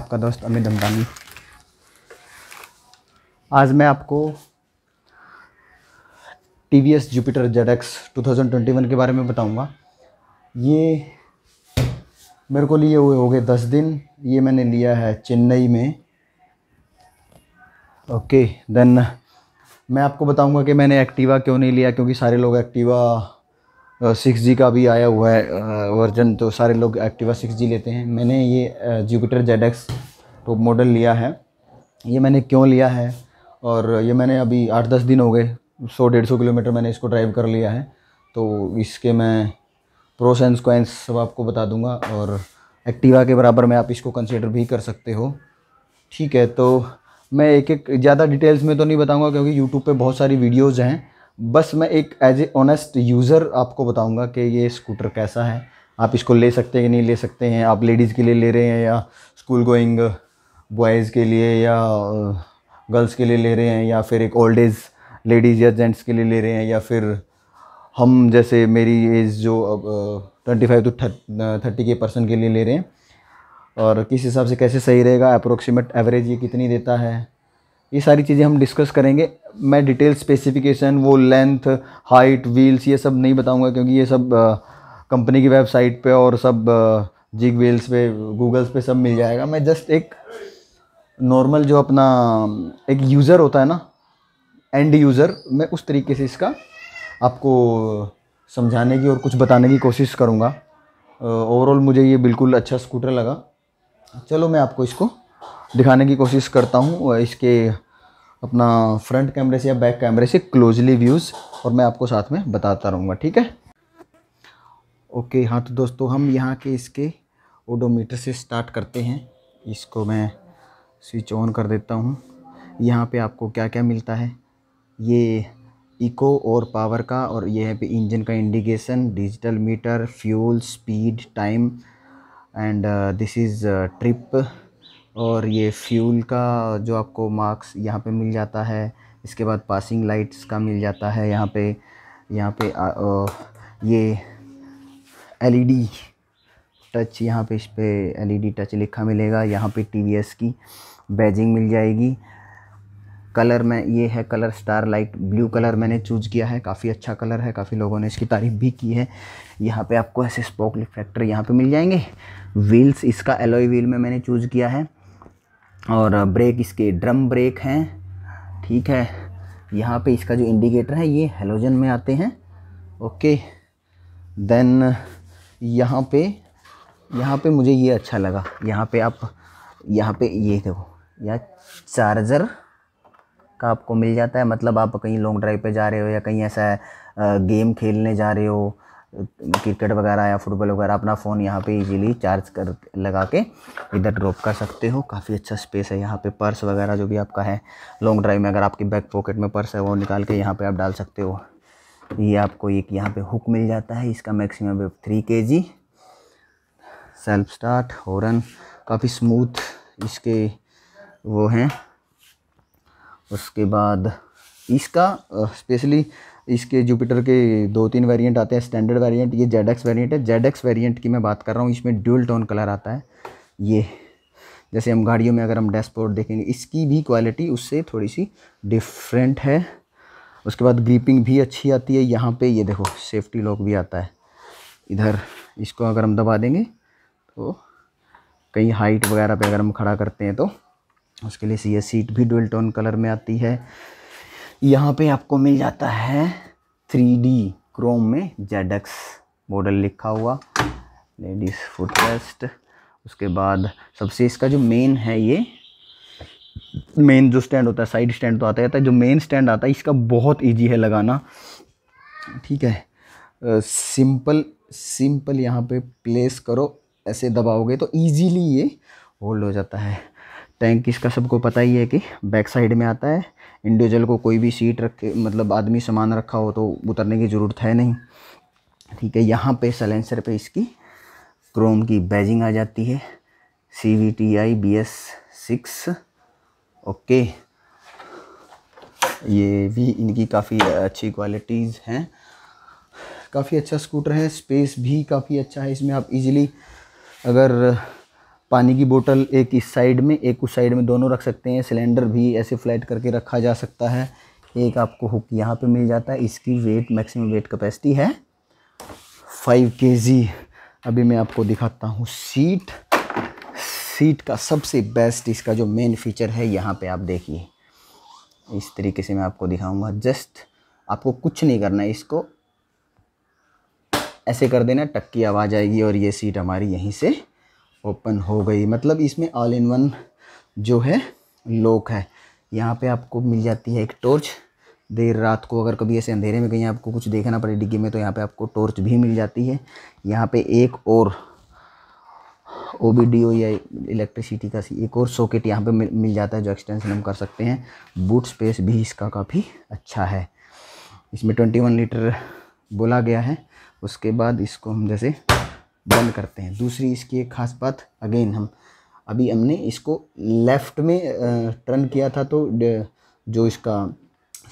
आपका दोस्त अमित अम्बानी आज मैं आपको T V S Jupiter Z X two thousand twenty one के बारे में बताऊंगा ये मेरे को लिए हुए हो गए दस दिन ये मैंने लिया है चेन्नई में ओके देन मैं आपको बताऊंगा कि मैंने एक्टिवा क्यों नहीं लिया क्योंकि सारे लोग एक्टिवा सिक्स जी का भी आया हुआ है वर्जन तो सारे लोग एक्टिवा सिक्स जी लेते हैं मैंने ये Jupiter Z X top model लिया है ये मैंने क्यों लिया है और ये मैंने अभी आठ दस दिन हो गए सौ डेढ़ सौ किलोमीटर मैंने इसको ड्राइव कर लिया है तो इसके मैं प्रोस एंड कॉइंस सब आपको बता दूंगा और एक्टिवा के बराबर में आप इसको कंसिडर भी कर सकते हो ठीक है तो मैं एक एक ज़्यादा डिटेल्स में तो नहीं बताऊँगा क्योंकि यूट्यूब पर बहुत सारी वीडियोज़ हैं बस मैं एक एज ए ऑनेस्ट यूज़र आपको बताऊंगा कि ये स्कूटर कैसा है आप इसको ले सकते हैं कि नहीं ले सकते हैं आप लेडीज़ के लिए ले रहे हैं या स्कूल गोइंग बॉयज़ के लिए या गर्ल्स uh, के लिए ले रहे हैं या फिर एक ओल्ड एज लेडीज़ या जेंट्स के लिए ले रहे हैं या फिर हम जैसे मेरी एज जो अब ट्वेंटी फाइव टू थर्टी के पर्सन के लिए ले रहे हैं और किस हिसाब से कैसे सही रहेगा अप्रोक्सीमेट एवरेज ये कितनी देता है ये सारी चीज़ें हम डिस्कस करेंगे मैं डिटेल स्पेसिफिकेशन वो लेंथ हाइट व्हील्स ये सब नहीं बताऊंगा क्योंकि ये सब कंपनी की वेबसाइट पे और सब जिग व्हील्स पे गूगल्स पे सब मिल जाएगा मैं जस्ट एक नॉर्मल जो अपना एक यूज़र होता है ना एंड यूज़र मैं उस तरीके से इसका आपको समझाने की और कुछ बताने की कोशिश करूँगा ओवरऑल मुझे ये बिल्कुल अच्छा स्कूटर लगा चलो मैं आपको इसको दिखाने की कोशिश करता हूँ इसके अपना फ्रंट कैमरे से या बैक कैमरे से क्लोजली व्यूज़ और मैं आपको साथ में बताता रहूँगा ठीक है ओके हाँ तो दोस्तों हम यहाँ के इसके ओडोमीटर से स्टार्ट करते हैं इसको मैं स्विच ऑन कर देता हूँ यहाँ पे आपको क्या क्या मिलता है ये इको और पावर का और ये है पे इंजन का indication digital meter fuel speed time and this is trip और ये फ्यूल का जो आपको मार्क्स यहाँ पे मिल जाता है इसके बाद पासिंग लाइट्स का मिल जाता है यहाँ पे यहाँ पे आ, आ, ये एलईडी टच यहाँ पे इस पर एल टच लिखा मिलेगा यहाँ पे टी की बैजिंग मिल जाएगी कलर में ये है colour star light blue colour मैंने चूज़ किया है काफ़ी अच्छा कलर है काफ़ी लोगों ने इसकी तारीफ़ भी की है यहाँ पे आपको ऐसे स्पोक रिफ्लेक्टर यहाँ पे मिल जाएंगे व्हील्स इसका एलोई व्हील में मैंने चूज़ किया है और ब्रेक इसके ड्रम ब्रेक हैं ठीक है यहाँ पे इसका जो इंडिकेटर है ये हेलोजन में आते हैं ओके देन यहाँ पे यहाँ पे मुझे ये अच्छा लगा यहाँ पे आप यहाँ पे ये देखो यहाँ चार्जर का आपको मिल जाता है मतलब आप कहीं लॉन्ग ड्राइव पे जा रहे हो या कहीं ऐसा गेम खेलने जा रहे हो क्रिकेट वगैरह या फुटबॉल वगैरह अपना फ़ोन यहाँ पे इजीली चार्ज कर लगा के इधर ड्रॉप कर सकते हो काफ़ी अच्छा स्पेस है यहाँ पे पर्स वगैरह जो भी आपका है लॉन्ग ड्राइव में अगर आपकी बैक पॉकेट में पर्स है वो निकाल के यहाँ पे आप डाल सकते हो ये आपको एक यहाँ पे हुक मिल जाता है इसका maximum three K G self start horn काफ़ी स्मूथ इसके वो हैं उसके बाद इसका स्पेशली इसके जुपिटर के दो तीन वेरिएंट आते हैं स्टैंडर्ड वेरिएंट ये जेड एक्स वेरियंट है जेड एक्स वेरियंट की मैं बात कर रहा हूँ इसमें ड्यूल टोन कलर आता है ये जैसे हम गाड़ियों में अगर हम डैशबोर्ड देखेंगे इसकी भी क्वालिटी उससे थोड़ी सी डिफरेंट है उसके बाद ग्रीपिंग भी अच्छी आती है यहाँ पर ये देखो सेफ्टी लॉक भी आता है इधर इसको अगर हम दबा देंगे तो कहीं हाइट वगैरह पर अगर हम खड़ा करते हैं तो उसके लिए सी सीट भी डुअल टोन कलर में आती है यहाँ पे आपको मिल जाता है थ्री डी क्रोम में जेड एक्स मॉडल लिखा हुआ लेडीज़ फुट रेस्ट उसके बाद सबसे इसका जो मेन है ये मेन जो स्टैंड होता है साइड स्टैंड तो आता रहता है जो मेन स्टैंड आता है इसका बहुत इजी है लगाना ठीक है सिंपल सिंपल यहाँ पे प्लेस करो ऐसे दबाओगे तो इजीली ये होल्ड हो जाता है टैंक इसका सबको पता ही है कि बैक साइड में आता है इंडिविजुअल को कोई भी सीट रखे मतलब आदमी सामान रखा हो तो उतरने की ज़रूरत है नहीं ठीक है यहाँ पे सलेंसर पे इसकी क्रोम की बैजिंग आ जाती है C V T I B S six okay ये भी इनकी काफ़ी अच्छी क्वालिटीज़ हैं काफ़ी अच्छा स्कूटर है स्पेस भी काफ़ी अच्छा है इसमें आप इजीली अगर पानी की बोतल एक इस साइड में एक उस साइड में दोनों रख सकते हैं सिलेंडर भी ऐसे फ्लैट करके रखा जा सकता है एक आपको हुक यहाँ पे मिल जाता है इसकी वेट मैक्सिमम वेट कैपेसिटी है फाइव के अभी मैं आपको दिखाता हूँ सीट सीट का सबसे बेस्ट इसका जो मेन फीचर है यहाँ पे आप देखिए इस तरीके से मैं आपको दिखाऊँगा जस्ट आपको कुछ नहीं करना है इसको ऐसे कर देना टक्की आवाज़ आएगी और ये सीट हमारी यहीं से ओपन हो गई मतलब इसमें ऑल इन वन जो है लॉक है यहाँ पे आपको मिल जाती है एक टॉर्च देर रात को अगर कभी ऐसे अंधेरे में कहीं आपको कुछ देखना पड़े डिग्गी में तो यहाँ पे आपको टॉर्च भी मिल जाती है यहाँ पे एक और ओ बी डी ओ या इलेक्ट्रिसिटी का एक और सॉकेट यहाँ पे मिल जाता है जो एक्सटेंशन हम कर सकते हैं बूट स्पेस भी इसका काफ़ी अच्छा है इसमें ट्वेंटी वन लीटर बोला गया है उसके बाद इसको हम जैसे बंद करते हैं दूसरी इसकी एक खास बात अगेन हम अभी हमने इसको लेफ़्ट में टर्न किया था तो जो इसका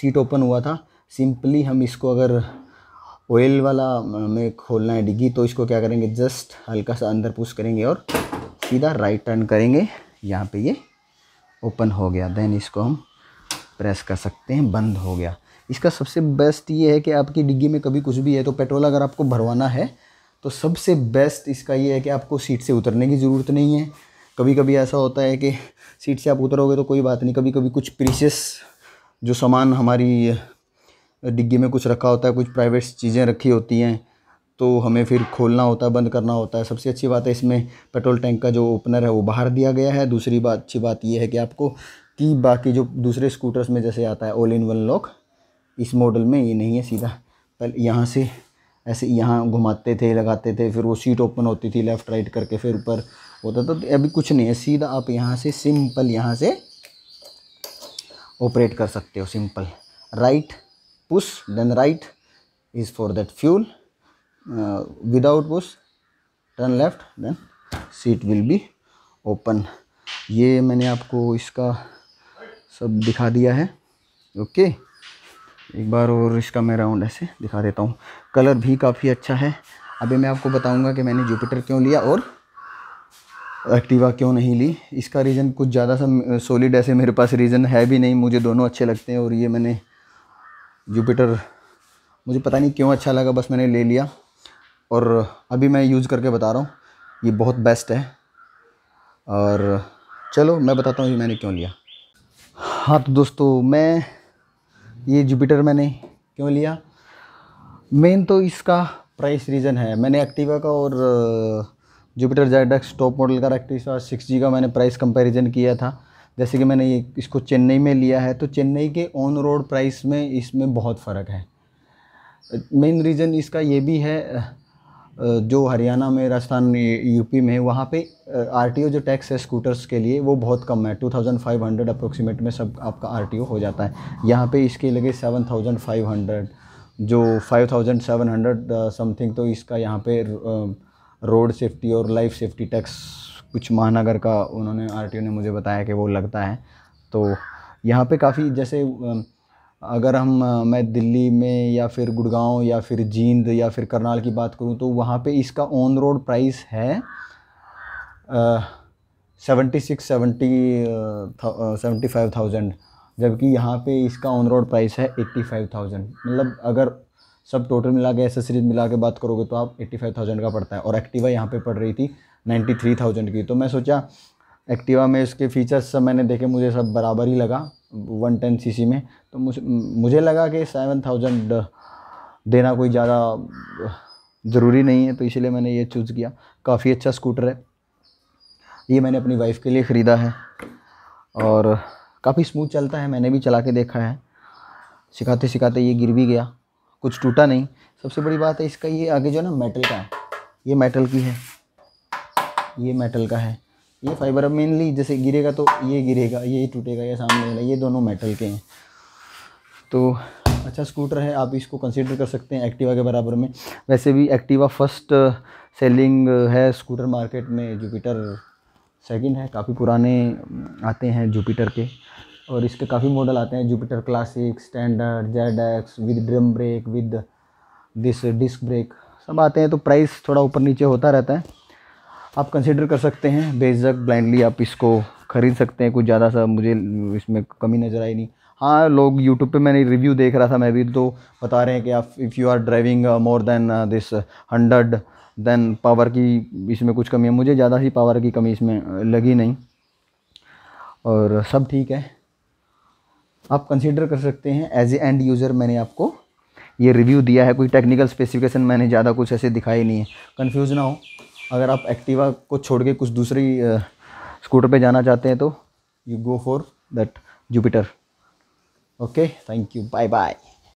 सीट ओपन हुआ था सिंपली हम इसको अगर ऑयल वाला में खोलना है डिग्गी तो इसको क्या करेंगे जस्ट हल्का सा अंदर पुश करेंगे और सीधा राइट टर्न करेंगे यहाँ पे ये ओपन हो गया देन इसको हम प्रेस कर सकते हैं बंद हो गया इसका सबसे बेस्ट ये है कि आपकी डिग्गी में कभी कुछ भी है तो पेट्रोल अगर आपको भरवाना है तो सबसे बेस्ट इसका ये है कि आपको सीट से उतरने की ज़रूरत नहीं है कभी कभी ऐसा होता है कि सीट से आप उतरोगे तो कोई बात नहीं कभी कभी कुछ प्रीसियस जो सामान हमारी डिग्गी में कुछ रखा होता है कुछ प्राइवेट चीज़ें रखी होती हैं तो हमें फिर खोलना होता है बंद करना होता है सबसे अच्छी बात है इसमें पेट्रोल टैंक का जो ओपनर है वो बाहर दिया गया है दूसरी बात अच्छी बात ये है कि आपको कि बाकी जो दूसरे स्कूटर्स में जैसे आता है ऑल इन वन लॉक इस मॉडल में ये नहीं है सीधा पहले यहाँ से ऐसे यहाँ घुमाते थे लगाते थे फिर वो सीट ओपन होती थी लेफ़्ट राइट करके फिर ऊपर होता था तो अभी कुछ नहीं है सीधा आप यहाँ से सिंपल यहाँ से ऑपरेट कर सकते हो simple right push then right is for that fuel without push turn left then seat will be open ये मैंने आपको इसका सब दिखा दिया है ओके okay? एक बार और इसका मैं राउंड ऐसे दिखा देता हूँ कलर भी काफ़ी अच्छा है अभी मैं आपको बताऊँगा कि मैंने जुपिटर क्यों लिया और एक्टिवा क्यों नहीं ली इसका रीज़न कुछ ज़्यादा सा सॉलिड ऐसे मेरे पास रीज़न है भी नहीं मुझे दोनों अच्छे लगते हैं और ये मैंने जुपिटर मुझे पता नहीं क्यों अच्छा लगा बस मैंने ले लिया और अभी मैं यूज़ करके बता रहा हूँ ये बहुत बेस्ट है और चलो मैं बताता हूँ ये मैंने क्यों लिया हाँ तो दोस्तों मैं ये जुपिटर मैंने क्यों लिया मेन तो इसका प्राइस रीज़न है मैंने एक्टिवा का और Jupiter Z X top model का एक्टिवा सिक्स जी का मैंने प्राइस कंपैरिजन किया था जैसे कि मैंने ये इसको चेन्नई में लिया है तो चेन्नई के ऑन रोड प्राइस में इसमें बहुत फ़र्क है मेन रीज़न इसका ये भी है जो हरियाणा में राजस्थान यूपी में है वहाँ पे आर जो टैक्स है स्कूटर्स के लिए वो बहुत कम है 2500 अप्रोक्सीमेट में सब आपका आर हो जाता है यहाँ पे इसके लगे 7500 जो 5700 समथिंग तो इसका यहाँ पे रोड सेफ्टी और लाइफ सेफ्टी टैक्स कुछ महानगर का उन्होंने आर ने मुझे बताया कि वो लगता है तो यहाँ पे काफ़ी जैसे अगर हम मैं दिल्ली में या फिर गुड़गांव या फिर जींद या फिर करनाल की बात करूं तो वहाँ पे इसका ऑन रोड प्राइस है seventy six seventy seventy five thousand जबकि यहाँ पे इसका ऑन रोड प्राइस है एट्टी फाइव थाउजेंड मतलब अगर सब टोटल मिला के एसेसरीज मिला के बात करोगे तो आप एट्टी फाइव थाउजेंड का पड़ता है और एक्टिवा यहाँ पे पड़ रही थी नाइन्टी थ्री थाउजेंड की तो मैं सोचा एक्टिवा में इसके फीचर्स सब मैंने देखे मुझे सब बराबर ही लगा वन टेन सी में तो मुझे मुझे लगा कि सेवन थाउजेंड देना कोई ज़्यादा ज़रूरी नहीं है तो इसीलिए मैंने ये चूज़ किया काफ़ी अच्छा स्कूटर है ये मैंने अपनी वाइफ़ के लिए ख़रीदा है और काफ़ी स्मूथ चलता है मैंने भी चला के देखा है सिखाते सिखाते ये गिर भी गया कुछ टूटा नहीं सबसे बड़ी बात है इसका ये आगे जो है ना मेटल का है ये मेटल की है ये मेटल का है ये फाइबर अब मेनली जैसे गिरेगा तो ये गिरेगा ये टूटेगा या सामने वाला ये दोनों मेटल के हैं तो अच्छा स्कूटर है आप इसको कंसिडर कर सकते हैं एक्टिवा के बराबर में वैसे भी एक्टिवा फर्स्ट सेलिंग है स्कूटर मार्केट में जुपिटर सेकंड है काफ़ी पुराने mm, आते हैं जुपिटर के और इसके काफ़ी मॉडल आते हैं Jupiter classic standard Z X with drum brake with this disc brake सब आते हैं तो प्राइस थोड़ा ऊपर नीचे होता रहता है आप कंसिडर कर सकते हैं बेझक ब्लाइंडली आप इसको ख़रीद सकते हैं कुछ ज़्यादा सा मुझे इसमें कमी नज़र आई नहीं हाँ लोग यूट्यूब पे मैंने रिव्यू देख रहा था मैं भी तो बता रहे हैं कि आप if you are driving more than this hundred then power की इसमें कुछ कमी है मुझे ज़्यादा सी पावर की कमी इसमें uh, लगी नहीं और सब ठीक है आप कंसिडर कर सकते हैं एज ए एंड यूज़र मैंने आपको ये रिव्यू दिया है कोई टेक्निकल स्पेसिफिकेशन मैंने ज़्यादा कुछ ऐसे दिखाई नहीं है कन्फ्यूज़ ना हो अगर आप एक्टिवा को छोड़ के कुछ दूसरी स्कूटर पे जाना चाहते हैं तो you go for that Jupiter okay thank you bye bye